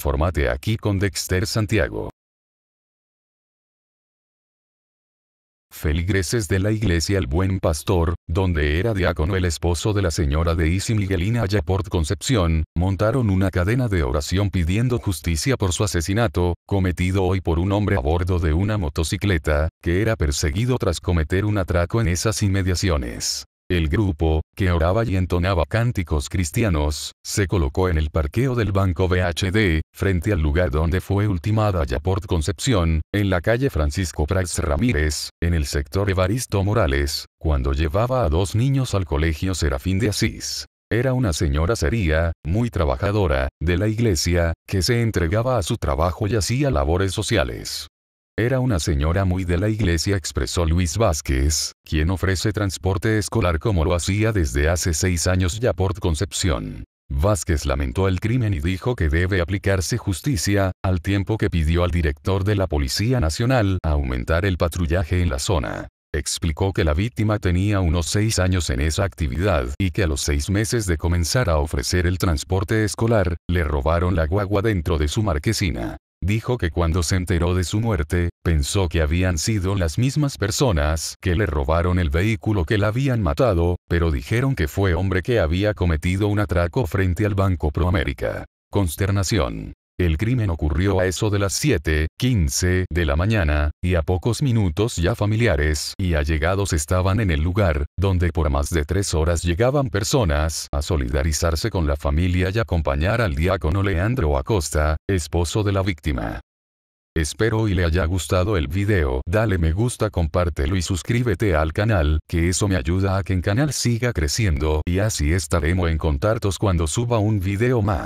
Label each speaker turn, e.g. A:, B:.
A: Infórmate aquí con Dexter Santiago. Feligreses de la iglesia El Buen Pastor, donde era diácono el esposo de la señora de Isi Miguelina Ayaport Concepción, montaron una cadena de oración pidiendo justicia por su asesinato, cometido hoy por un hombre a bordo de una motocicleta, que era perseguido tras cometer un atraco en esas inmediaciones. El grupo, que oraba y entonaba cánticos cristianos, se colocó en el parqueo del banco BHD, frente al lugar donde fue ultimada Yaport Concepción, en la calle Francisco Prats Ramírez, en el sector Evaristo Morales, cuando llevaba a dos niños al colegio Serafín de Asís. Era una señora seria, muy trabajadora, de la iglesia, que se entregaba a su trabajo y hacía labores sociales. Era una señora muy de la iglesia, expresó Luis Vázquez, quien ofrece transporte escolar como lo hacía desde hace seis años ya por Concepción. Vázquez lamentó el crimen y dijo que debe aplicarse justicia, al tiempo que pidió al director de la Policía Nacional aumentar el patrullaje en la zona. Explicó que la víctima tenía unos seis años en esa actividad y que a los seis meses de comenzar a ofrecer el transporte escolar, le robaron la guagua dentro de su marquesina. Dijo que cuando se enteró de su muerte, pensó que habían sido las mismas personas que le robaron el vehículo que la habían matado, pero dijeron que fue hombre que había cometido un atraco frente al Banco Proamérica. Consternación. El crimen ocurrió a eso de las 7.15 de la mañana, y a pocos minutos ya familiares y allegados estaban en el lugar, donde por más de tres horas llegaban personas a solidarizarse con la familia y acompañar al diácono Leandro Acosta, esposo de la víctima. Espero y le haya gustado el video, dale me gusta compártelo y suscríbete al canal, que eso me ayuda a que el canal siga creciendo y así estaremos en contactos cuando suba un video más.